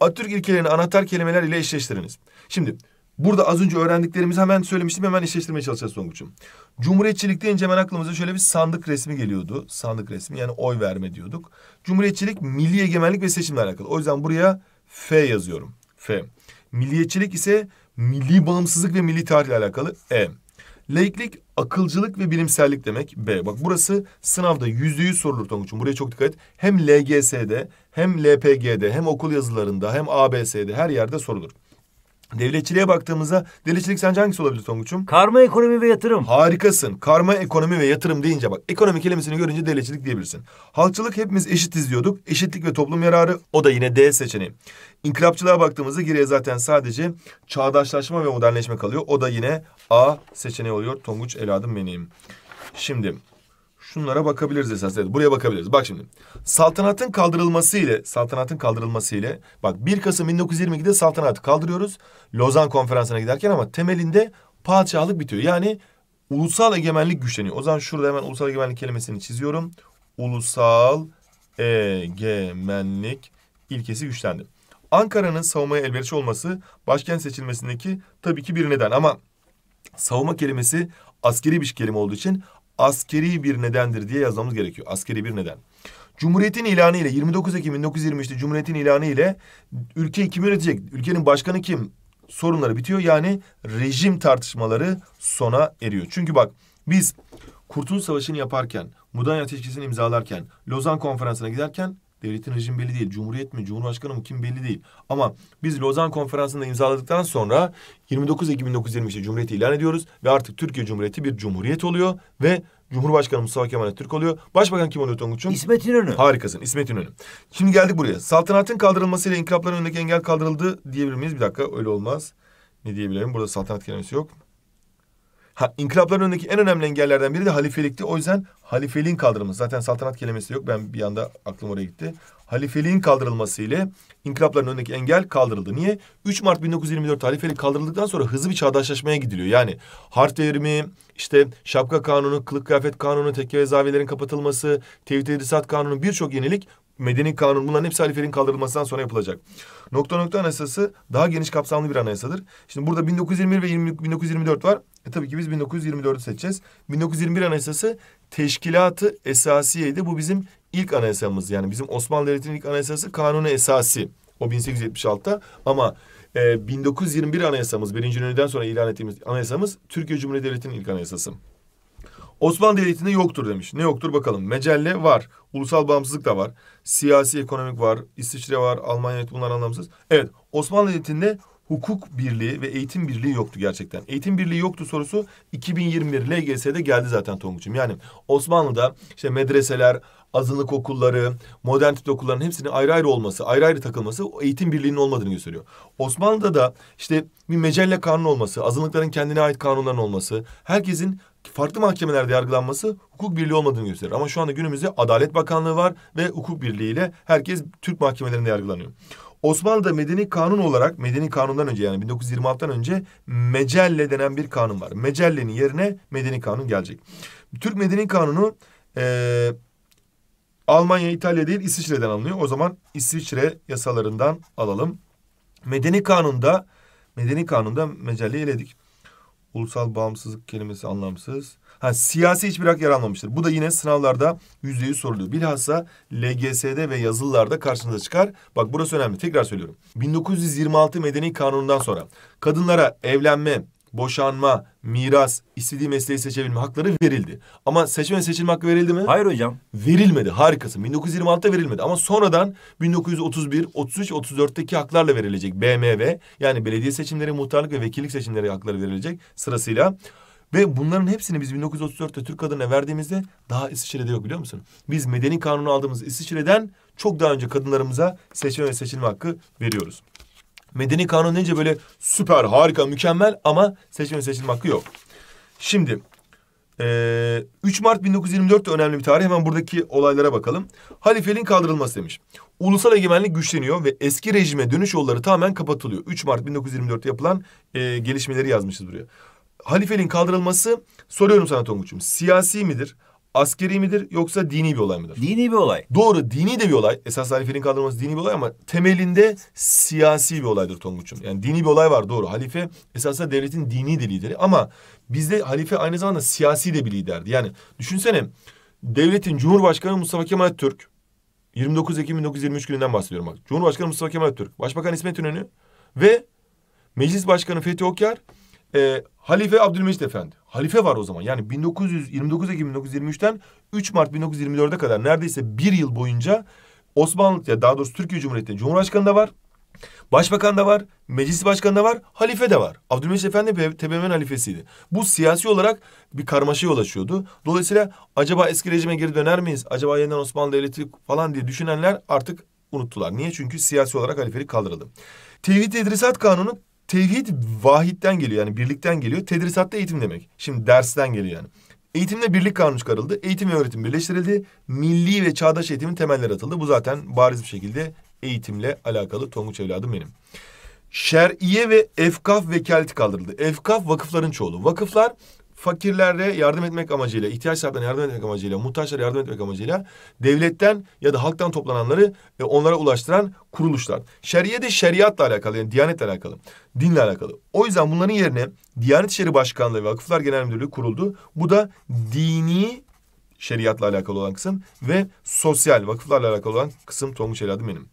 S1: Atatürk ilkelerini anahtar kelimeler ile eşleştiriniz. Şimdi burada az önce öğrendiklerimizi hemen söylemiştim hemen eşleştirmeye çalışacağız Songuç'um. Cumhuriyetçilik deyince hemen aklımıza şöyle bir sandık resmi geliyordu. Sandık resmi yani oy verme diyorduk. Cumhuriyetçilik milli egemenlik ve seçimle alakalı. O yüzden buraya F yazıyorum. F. Milliyetçilik ise milli bağımsızlık ve milli tarihle alakalı. E. Leiklik akılcılık ve bilimsellik demek B. Bak burası sınavda yüzde yüz sorulur Tonguç'um. Buraya çok dikkat et. Hem LGS'de hem LPG'de hem okul yazılarında hem ABS'de her yerde sorulur. Devletçiliğe baktığımızda devletçilik sence hangisi olabilir Tonguç'um? Karma ekonomi ve yatırım. Harikasın. Karma ekonomi ve yatırım deyince bak ekonomi kelimesini görünce devletçilik diyebilirsin. Halkçılık hepimiz eşitiz diyorduk. Eşitlik ve toplum yararı o da yine D seçeneği. İnkılapçılığa baktığımızda geriye zaten sadece çağdaşlaşma ve modernleşme kalıyor. O da yine A seçeneği oluyor. Tonguç eladım benim. Şimdi şunlara bakabiliriz esas. buraya bakabiliriz. Bak şimdi. Saltanatın kaldırılması ile saltanatın kaldırılması ile bak 1 Kasım 1922'de saltanatı kaldırıyoruz. Lozan konferansına giderken ama temelinde padişahlık bitiyor. Yani ulusal egemenlik güçleniyor. O zaman şurada hemen ulusal egemenlik kelimesini çiziyorum. Ulusal egemenlik ilkesi güçlendi. Ankara'nın savunmaya elverişli olması başkent seçilmesindeki tabii ki bir neden ama savunma kelimesi askeri bir kelime olduğu için askeri bir nedendir diye yazmamız gerekiyor. Askeri bir neden. Cumhuriyetin ilanı ile 29 Ekim 1923'te Cumhuriyetin ilanı ile ülke kim yönetecek, ülkenin başkanı kim sorunları bitiyor. Yani rejim tartışmaları sona eriyor. Çünkü bak biz Kurtuluş Savaşı'nı yaparken, Mudanya Ateşkesi'ni imzalarken, Lozan Konferansı'na giderken Devletin rejim belli değil. Cumhuriyet mi, Cumhurbaşkanı mı kim belli değil. Ama biz Lozan Konferansı'nda imzaladıktan sonra 29 Ekim 1923'te Cumhuriyeti ilan ediyoruz. Ve artık Türkiye Cumhuriyeti bir cumhuriyet oluyor. Ve Cumhurbaşkanı Mustafa Kemal Atatürk oluyor. Başbakan kim oluyor Tonguç'um? İsmet İnönü. Harikasın İsmet İnönü. Şimdi geldik buraya. Saltanatın kaldırılmasıyla inkılapların önündeki engel kaldırıldı diyebilir miyiz? Bir dakika öyle olmaz. Ne diyebilirim? Burada saltanat kelimesi yok. Ha, inkılapların önündeki en önemli engellerden biri de halifelikti. O yüzden halifeliğin kaldırılması. Zaten saltanat kelimesi yok. Ben bir anda aklım oraya gitti. Halifeliğin kaldırılması ile inkılapların önündeki engel kaldırıldı. Niye? 3 Mart 1924 halifelik kaldırıldıktan sonra hızlı bir çağdaşlaşmaya gidiliyor. Yani harf devrimi, işte şapka kanunu, kılık kıyafet kanunu, tekke ve zaviyelerin kapatılması, tevhid edisat kanunu birçok yenilik medeni kanun bunların hepsi halifeliğin kaldırılmasından sonra yapılacak. Nokta nokta anayasası daha geniş kapsamlı bir anayasadır. Şimdi burada 1921 ve 20, 1924 var. E tabii ki biz 1924'ü seçeceğiz. 1921 anayasası teşkilatı esasiyeydi. Bu bizim ilk anayasamız. Yani bizim Osmanlı Devleti'nin ilk anayasası kanunu esasi. O 1876'ta ama e, 1921 anayasamız, birinci ünlüden sonra ilan ettiğimiz anayasamız Türkiye Cumhuriyeti Devleti'nin ilk anayasası. Osmanlı Devleti'nde yoktur demiş. Ne yoktur bakalım. Mecelle var. Ulusal bağımsızlık da var. Siyasi ekonomik var. İsviçre var. Almanya bunlar anlamsız. Evet Osmanlı Devleti'nde hukuk birliği ve eğitim birliği yoktu gerçekten. Eğitim birliği yoktu sorusu 2021 LGS'de geldi zaten Tonguç'um. Yani Osmanlı'da işte medreseler, azınlık okulları, modern tip okulların hepsinin ayrı ayrı olması, ayrı ayrı takılması eğitim birliğinin olmadığını gösteriyor. Osmanlı'da da işte bir mecelle kanun olması, azınlıkların kendine ait kanunların olması, herkesin farklı mahkemelerde yargılanması hukuk birliği olmadığını gösterir. Ama şu anda günümüzde Adalet Bakanlığı var ve hukuk birliğiyle herkes Türk mahkemelerinde yargılanıyor. Osmanlı'da medeni kanun olarak medeni kanundan önce yani 1926'dan önce mecelle denen bir kanun var. Mecellenin yerine medeni kanun gelecek. Türk medeni kanunu e, Almanya, İtalya değil İsviçre'den alınıyor. O zaman İsviçre yasalarından alalım. Medeni kanunda medeni kanunda mecelleyi eledik. Ulusal bağımsızlık kelimesi anlamsız. Ha, siyasi hiçbir hak yer almamıştır. Bu da yine sınavlarda yüzde yüz soruluyor. Bilhassa LGS'de ve yazılılarda karşınıza çıkar. Bak burası önemli. Tekrar söylüyorum. 1926 Medeni Kanunu'ndan sonra kadınlara evlenme, boşanma, miras, istediği mesleği seçebilme hakları verildi. Ama seçme ve seçilme hakkı verildi mi? Hayır hocam. Verilmedi. Harikası. 1926'da verilmedi ama sonradan 1931, 33, 34'teki haklarla verilecek. BMV yani belediye seçimleri, muhtarlık ve vekillik seçimleri hakları verilecek sırasıyla. Ve bunların hepsini biz 1934'te Türk kadınına verdiğimizde daha İsviçre'de yok biliyor musun? Biz medeni kanunu aldığımız İsviçre'den çok daha önce kadınlarımıza seçme ve seçilme hakkı veriyoruz. Medeni kanun deyince böyle süper, harika, mükemmel ama seçme ve seçilme hakkı yok. Şimdi 3 Mart 1924 de önemli bir tarih. Hemen buradaki olaylara bakalım. Halifeliğin kaldırılması demiş. Ulusal egemenlik güçleniyor ve eski rejime dönüş yolları tamamen kapatılıyor. 3 Mart 1924'te yapılan e, gelişmeleri yazmışız buraya halifeliğin kaldırılması soruyorum sana Tonguç'um siyasi midir? Askeri midir yoksa dini bir olay mıdır? Dini bir olay. Doğru dini de bir olay. Esas halifenin kaldırılması dini bir olay ama temelinde siyasi bir olaydır Tonguç'um. Yani dini bir olay var doğru. Halife esasında devletin dini de lideri ama bizde halife aynı zamanda siyasi de bir liderdi. Yani düşünsene devletin Cumhurbaşkanı Mustafa Kemal Türk 29 Ekim 1923 gününden bahsediyorum bak. Cumhurbaşkanı Mustafa Kemal Türk, Başbakan İsmet İnönü ve Meclis Başkanı Fethi Okyar e, Halife Abdülmecit Efendi. Halife var o zaman. Yani 1929 Ekim 1923'ten 3 Mart 1924'e kadar neredeyse bir yıl boyunca Osmanlı ya daha doğrusu Türkiye Cumhuriyeti'nde Cumhurbaşkanı da var. Başbakan da var, meclis başkanı da var, halife de var. Abdülmecid Efendi TBMM'nin halifesiydi. Bu siyasi olarak bir karmaşa yol açıyordu. Dolayısıyla acaba eski rejime geri döner miyiz? Acaba yeniden Osmanlı Devleti falan diye düşünenler artık unuttular. Niye? Çünkü siyasi olarak halifelik kaldırıldı. Tevhid-i İdrisat Kanunu Tevhid vahitten geliyor yani birlikten geliyor. Tedrisat da eğitim demek. Şimdi dersten geliyor yani. Eğitimle birlik kanunu çıkarıldı. Eğitim ve öğretim birleştirildi. Milli ve çağdaş eğitimin temelleri atıldı. Bu zaten bariz bir şekilde eğitimle alakalı Tonguç evladım benim. Şer'iye ve efkaf vekaleti kaldırıldı. Efkaf vakıfların çoğulu. Vakıflar fakirlere yardım etmek amacıyla, ihtiyaç sahiplerine yardım etmek amacıyla, muhtaçlara yardım etmek amacıyla devletten ya da halktan toplananları e, onlara ulaştıran kuruluşlar. Şeriye de şeriatla alakalı yani diyanetle alakalı, dinle alakalı. O yüzden bunların yerine Diyanet İşleri Başkanlığı ve Vakıflar Genel Müdürlüğü kuruldu. Bu da dini şeriatla alakalı olan kısım ve sosyal vakıflarla alakalı olan kısım Tonguç Eladı benim.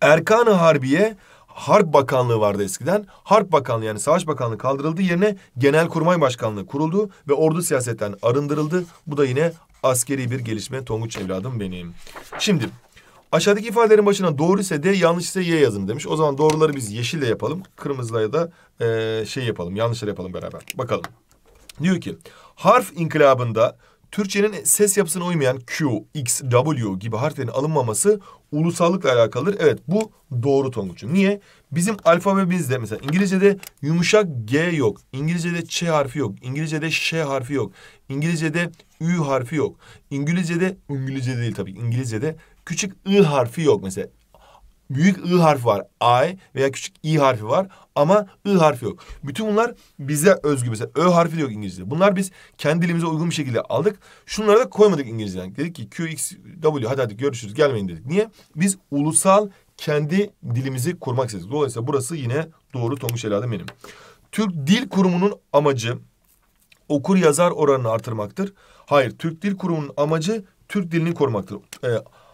S1: Erkan-ı Harbiye Harp Bakanlığı vardı eskiden. Harp Bakanlığı yani Savaş Bakanlığı kaldırıldı. Yerine Genelkurmay Başkanlığı kuruldu ve ordu siyasetten arındırıldı. Bu da yine askeri bir gelişme Tonguç evladım benim. Şimdi aşağıdaki ifadelerin başına doğru ise D yanlış ise Y yazın demiş. O zaman doğruları biz yeşille yapalım. Kırmızıla ya da e, şey yapalım yanlışları yapalım beraber. Bakalım. Diyor ki harf inkılabında Türkçenin ses yapısına uymayan Q, X, W gibi harflerin alınmaması ulusallıkla alakalıdır. Evet bu doğru Tonguç'um. Niye? Bizim alfabemizde mesela İngilizce'de yumuşak G yok. İngilizce'de Ç harfi yok. İngilizce'de Ş harfi yok. İngilizce'de Ü harfi yok. İngilizce'de, İngilizce değil tabii İngilizce'de küçük I harfi yok mesela büyük I harfi var. I veya küçük I harfi var ama I harfi yok. Bütün bunlar bize özgü mesela. Ö harfi de yok İngilizce'de. Bunlar biz kendi dilimize uygun bir şekilde aldık. Şunları da koymadık İngilizce'den. Dedik ki Q, X, W hadi hadi görüşürüz gelmeyin dedik. Niye? Biz ulusal kendi dilimizi kurmak istedik. Dolayısıyla burası yine doğru Tonguç Ela'da benim. Türk Dil Kurumu'nun amacı okur yazar oranını artırmaktır. Hayır, Türk Dil Kurumu'nun amacı Türk dilini korumaktır. E,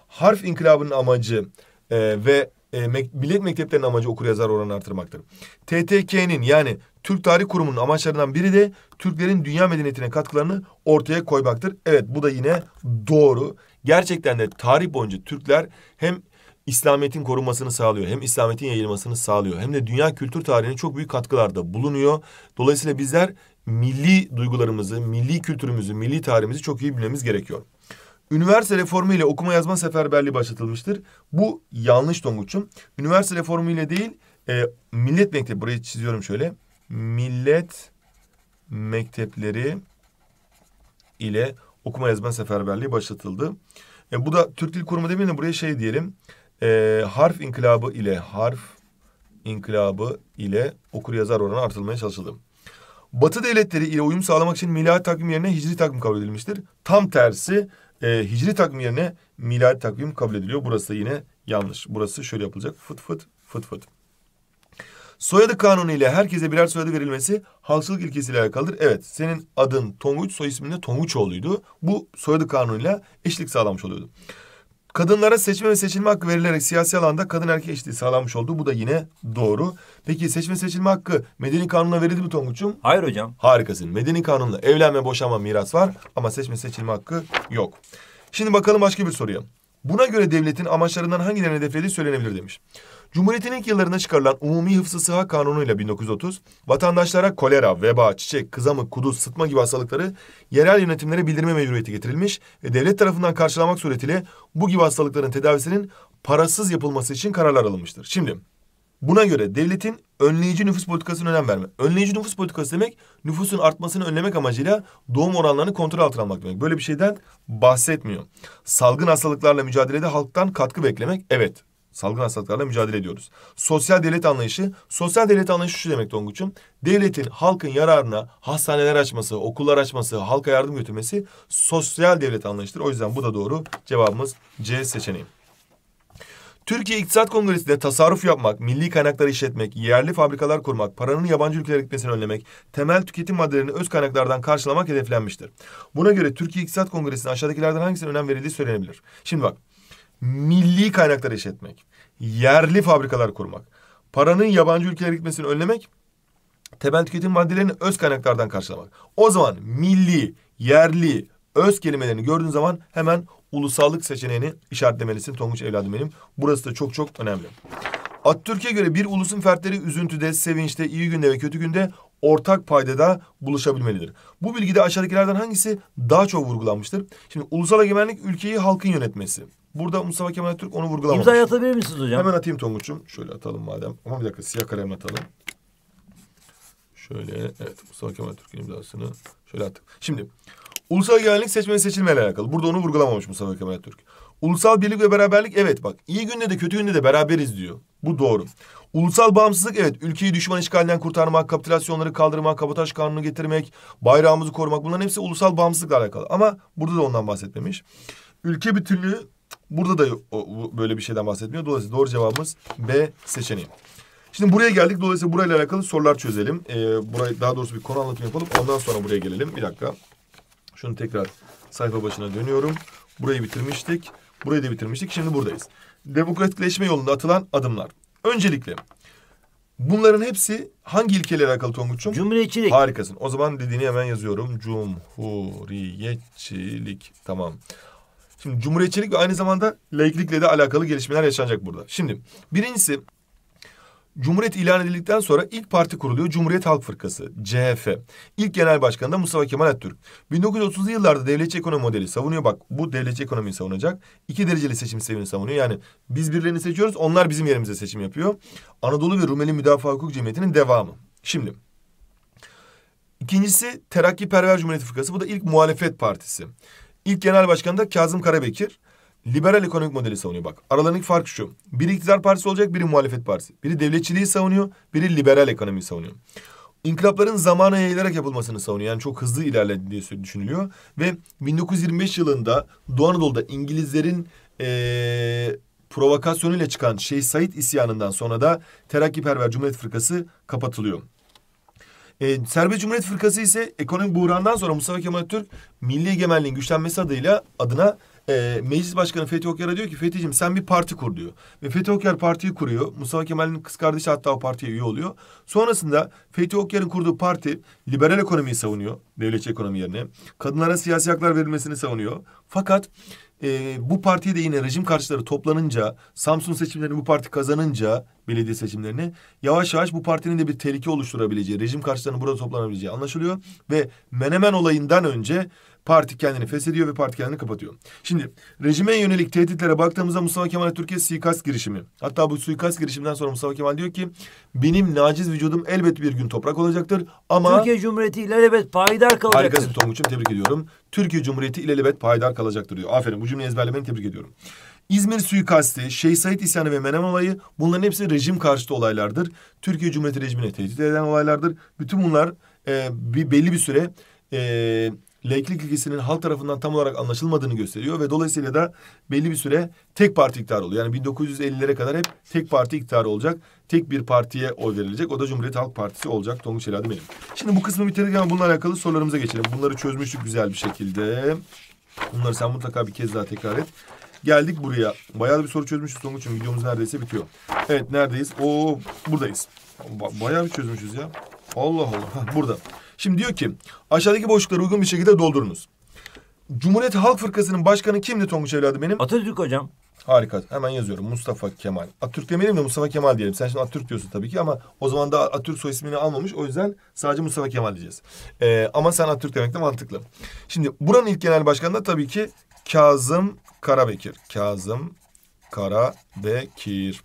S1: harf inkılabının amacı ee, ve e, mek millet mekteplerinin amacı okur yazar oranını artırmaktır. TTK'nin yani Türk Tarih Kurumu'nun amaçlarından biri de Türklerin dünya medeniyetine katkılarını ortaya koymaktır. Evet bu da yine doğru. Gerçekten de tarih boyunca Türkler hem İslamiyet'in korunmasını sağlıyor. Hem İslamiyet'in yayılmasını sağlıyor. Hem de dünya kültür tarihine çok büyük katkılarda bulunuyor. Dolayısıyla bizler milli duygularımızı, milli kültürümüzü, milli tarihimizi çok iyi bilmemiz gerekiyor. Üniversite reformu ile okuma yazma seferberliği başlatılmıştır. Bu yanlış Tonguç'um. Üniversite reformu ile değil, e, millet mektebi burayı çiziyorum şöyle. Millet mektepleri ile okuma yazma seferberliği başlatıldı. E, bu da Türk Dil Kurumu demeyelim buraya şey diyelim. E, harf inkılabı ile harf inkılabı ile okur yazar oranı artırılmaya çalışıldı. Batı devletleri ile uyum sağlamak için miladi takvim yerine hicri takvim kabul edilmiştir. Tam tersi e, hicri takvim yerine miladi takvim kabul ediliyor. Burası yine yanlış. Burası şöyle yapılacak. Fıt fıt fıt fıt. Soyadı kanunu ile herkese birer soyadı verilmesi halkçılık ilkesiyle alakalıdır. Evet senin adın Tonguç soy isminde Tonguçoğlu'ydu. Bu soyadı kanunuyla eşlik sağlamış oluyordu. Kadınlara seçme ve seçilme hakkı verilerek siyasi alanda kadın erkek eşitliği sağlanmış oldu. Bu da yine doğru. Peki seçme seçilme hakkı Medeni Kanun'la verildi mi Tonguç'um? Hayır hocam. Harikasın. Medeni Kanun'la evlenme, boşanma, miras var ama seçme seçilme hakkı yok. Şimdi bakalım başka bir soruya. Buna göre devletin amaçlarından hangilerini hedeflediği söylenebilir demiş. Cumhuriyetin ilk yıllarında çıkarılan Umumi Hıfzı Sıha Kanunu ile 1930, vatandaşlara kolera, veba, çiçek, kızamık, kuduz, sıtma gibi hastalıkları yerel yönetimlere bildirme mecburiyeti getirilmiş ve devlet tarafından karşılamak suretiyle bu gibi hastalıkların tedavisinin parasız yapılması için kararlar alınmıştır. Şimdi Buna göre devletin önleyici nüfus politikasına önem verme. Önleyici nüfus politikası demek nüfusun artmasını önlemek amacıyla doğum oranlarını kontrol altına almak demek. Böyle bir şeyden bahsetmiyor. Salgın hastalıklarla mücadelede halktan katkı beklemek evet Salgın hastalıklarla mücadele ediyoruz. Sosyal devlet anlayışı, sosyal devlet anlayışı şu demek Tonguç'un, Devletin halkın yararına hastaneler açması, okullar açması, halka yardım götürmesi sosyal devlet anlayıştır. O yüzden bu da doğru. Cevabımız C seçeneği. Türkiye İktisat Kongresi'nde tasarruf yapmak, milli kaynakları işletmek, yerli fabrikalar kurmak, paranın yabancı ülkelere gitmesini önlemek, temel tüketim maddelerini öz kaynaklardan karşılamak hedeflenmiştir. Buna göre Türkiye İktisat Kongresi'ne aşağıdakilerden hangisine önem verildiği söylenebilir. Şimdi bak milli kaynakları işletmek, yerli fabrikalar kurmak, paranın yabancı ülkelere gitmesini önlemek, temel tüketim maddelerini öz kaynaklardan karşılamak. O zaman milli, yerli, öz kelimelerini gördüğün zaman hemen ulusallık seçeneğini işaretlemelisin Tonguç evladım benim. Burası da çok çok önemli. Atatürk'e göre bir ulusun fertleri üzüntüde, sevinçte, iyi günde ve kötü günde ortak paydada buluşabilmelidir. Bu bilgide aşağıdakilerden hangisi daha çok vurgulanmıştır? Şimdi ulusal egemenlik ülkeyi halkın yönetmesi. Burada Mustafa Kemal Atatürk onu vurgulamamış. İmza atabilir misiniz hocam? Hemen atayım Tonguç'um. Şöyle atalım madem. Ama bir dakika siyah kalemle atalım. Şöyle evet Mustafa Kemal Türk'ün imzasını şöyle attık. Şimdi ulusal egemenlik seçmeni seçilmeyle alakalı. Burada onu vurgulamamış Mustafa Kemal Atatürk. Ulusal birlik ve beraberlik evet bak iyi günde de kötü günde de beraberiz diyor. Bu doğru. Ulusal bağımsızlık evet ülkeyi düşman işgalinden kurtarmak, kapitülasyonları kaldırmak, kabotaj kanunu getirmek, bayrağımızı korumak bunların hepsi ulusal bağımsızlıkla alakalı. Ama burada da ondan bahsetmemiş. Ülke bütünlüğü Burada da böyle bir şeyden bahsetmiyor. Dolayısıyla doğru cevabımız B seçeneği. Şimdi buraya geldik. Dolayısıyla burayla alakalı sorular çözelim. Ee, burayı daha doğrusu bir konu anlatımı yapalım. Ondan sonra buraya gelelim. Bir dakika. Şunu tekrar sayfa başına dönüyorum. Burayı bitirmiştik. Burayı da bitirmiştik. Şimdi buradayız. Demokratikleşme yolunda atılan adımlar. Öncelikle bunların hepsi hangi ilkeyle alakalı Tonguç'um? Cumhuriyetçilik. Harikasın. O zaman dediğini hemen yazıyorum. Cumhuriyetçilik. Tamam. Şimdi cumhuriyetçilik ve aynı zamanda laiklikle de alakalı gelişmeler yaşanacak burada. Şimdi birincisi Cumhuriyet ilan edildikten sonra ilk parti kuruluyor Cumhuriyet Halk Fırkası, CHF. İlk genel başkanı da Mustafa Kemal Atatürk. 1930'lu yıllarda devletçi ekonomi modeli savunuyor. Bak bu devletçi ekonomiyi savunacak. İki dereceli seçim sistemini savunuyor. Yani biz birilerini seçiyoruz onlar bizim yerimize seçim yapıyor. Anadolu ve Rumeli Müdafaa Hukuk Cemiyeti'nin devamı. Şimdi ikincisi Terakki Perver Cumhuriyet Fırkası. Bu da ilk muhalefet partisi. İlk genel başkanı da Kazım Karabekir. Liberal ekonomik modeli savunuyor bak. Aralarındaki fark şu. Biri iktidar partisi olacak, biri muhalefet partisi. Biri devletçiliği savunuyor, biri liberal ekonomiyi savunuyor. İnkılapların zamana yayılarak yapılmasını savunuyor. Yani çok hızlı ilerlediği düşünülüyor. Ve 1925 yılında Doğu Anadolu'da İngilizlerin ee, provokasyonuyla çıkan Şeyh Said isyanından sonra da Terakkiperver Cumhuriyet Fırkası kapatılıyor. E, Serbest Cumhuriyet Fırkası ise ekonomik buhrandan sonra Mustafa Kemal Türk milli egemenliğin güçlenmesi adıyla adına e, meclis başkanı Fethi Okyar'a diyor ki Fethi'cim sen bir parti kur diyor. Ve Fethi Okyar partiyi kuruyor. Mustafa Kemal'in kız kardeşi hatta o partiye üye oluyor. Sonrasında Fethi Okyar'ın kurduğu parti liberal ekonomiyi savunuyor. Devletçi ekonomi yerine. Kadınlara siyasi haklar verilmesini savunuyor. Fakat e, bu partiye de yine rejim karşıları toplanınca, Samsun seçimlerini bu parti kazanınca, belediye seçimlerini yavaş yavaş bu partinin de bir tehlike oluşturabileceği, rejim karşılarının burada toplanabileceği anlaşılıyor. Ve Menemen olayından önce parti kendini feshediyor ve parti kendini kapatıyor. Şimdi rejime yönelik tehditlere baktığımızda Mustafa Kemal Türkiye suikast girişimi. Hatta bu suikast girişiminden sonra Mustafa Kemal diyor ki benim naciz vücudum elbet bir gün toprak olacaktır ama... Türkiye Cumhuriyeti ilelebet payidar kalacaktır. Harikasın Tonguç'um tebrik ediyorum. Türkiye Cumhuriyeti ilelebet payidar kalacaktır diyor. Aferin bu cümleyi ezberlemeni tebrik ediyorum. İzmir suikasti, Şeyh Said isyanı ve Menem olayı bunların hepsi rejim karşıtı olaylardır. Türkiye Cumhuriyeti rejimine tehdit eden olaylardır. Bütün bunlar e, bir, belli bir süre e, laiklik ilgisinin halk tarafından tam olarak anlaşılmadığını gösteriyor ve dolayısıyla da belli bir süre tek parti iktidarı oluyor. Yani 1950'lere kadar hep tek parti iktidarı olacak. Tek bir partiye oy verilecek. O da Cumhuriyet Halk Partisi olacak. Tonguç Eladi benim. Şimdi bu kısmı bitirdik ama bununla alakalı sorularımıza geçelim. Bunları çözmüştük güzel bir şekilde. Bunları sen mutlaka bir kez daha tekrar et. Geldik buraya. Bayağı bir soru çözmüşüz Tonguç'um. Videomuz neredeyse bitiyor. Evet neredeyiz? Oo buradayız. Ba bayağı bir çözmüşüz ya. Allah Allah. burada. Şimdi diyor ki aşağıdaki boşlukları uygun bir şekilde doldurunuz. Cumhuriyet Halk Fırkası'nın başkanı kimdi Tonguç evladı benim? Atatürk hocam. Harika. Hemen yazıyorum. Mustafa Kemal. Atatürk demeyelim de Mustafa Kemal diyelim. Sen şimdi Atatürk diyorsun tabii ki ama o zaman da Atatürk soy ismini almamış. O yüzden sadece Mustafa Kemal diyeceğiz. Ee, ama sen Atatürk demek de mantıklı. Şimdi buranın ilk genel başkanı da tabii ki Kazım Karabekir. Kazım Karabekir.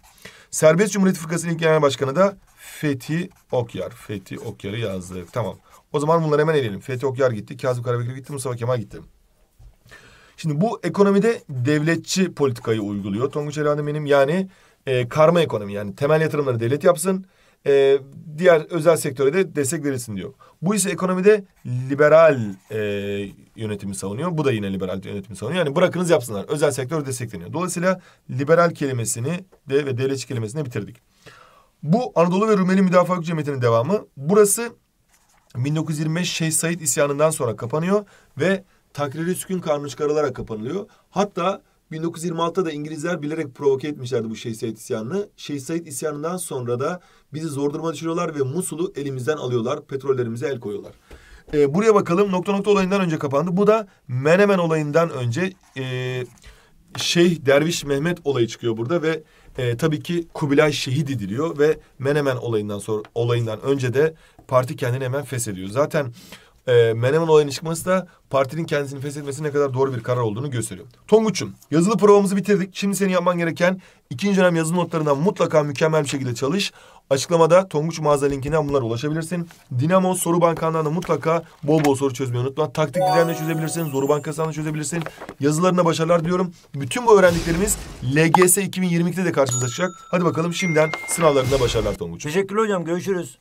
S1: Serbest Cumhuriyet Fırkası'nın ilk genel başkanı da Fethi Okyar. Fethi Okyar'ı yazdık. Tamam. O zaman bunları hemen eleyelim. Fethi Okyar gitti, Kazım Karabekir gitti, Mustafa Kemal gitti. Şimdi bu ekonomide devletçi politikayı uyguluyor Tonguç Elhan benim. Yani e, karma ekonomi yani temel yatırımları devlet yapsın. E, diğer özel sektöre de destek verilsin diyor. Bu ise ekonomide liberal e, yönetimi savunuyor. Bu da yine liberal yönetimi savunuyor. Yani bırakınız yapsınlar. Özel sektör destekleniyor. Dolayısıyla liberal kelimesini de ve devletçi kelimesini bitirdik. Bu Anadolu ve Rumeli Müdafaa Hukuk Cemiyeti'nin devamı. Burası 1925 Şeyh Said isyanından sonra kapanıyor ve takriri sükun kanunu çıkarılarak kapanılıyor. Hatta 1926'da da İngilizler bilerek provoke etmişlerdi bu Şeyh Said isyanını. Şeyh Said isyanından sonra da bizi zor duruma düşürüyorlar ve Musul'u elimizden alıyorlar, petrollerimize el koyuyorlar. Ee, buraya bakalım nokta nokta olayından önce kapandı. Bu da Menemen olayından önce e, Şeyh Derviş Mehmet olayı çıkıyor burada ve e, tabii ki Kubilay şehit ediliyor ve Menemen olayından sonra olayından önce de parti kendini hemen feshediyor. Zaten e, Menemen olayının çıkması da partinin kendisini feshetmesi ne kadar doğru bir karar olduğunu gösteriyor. Tonguç'um yazılı provamızı bitirdik. Şimdi senin yapman gereken ikinci dönem yazılı notlarından mutlaka mükemmel bir şekilde çalış. Açıklamada Tonguç mağaza linkine bunlara ulaşabilirsin. Dinamo soru bankandan mutlaka bol bol soru çözmeyi unutma. Taktik direnle çözebilirsin, zoru bankasından da çözebilirsin. Yazılarına başarılar diliyorum. Bütün bu öğrendiklerimiz LGS 2022'de de karşınıza çıkacak. Hadi bakalım şimdiden sınavlarında başarılar Tonguç. Teşekkürler hocam görüşürüz.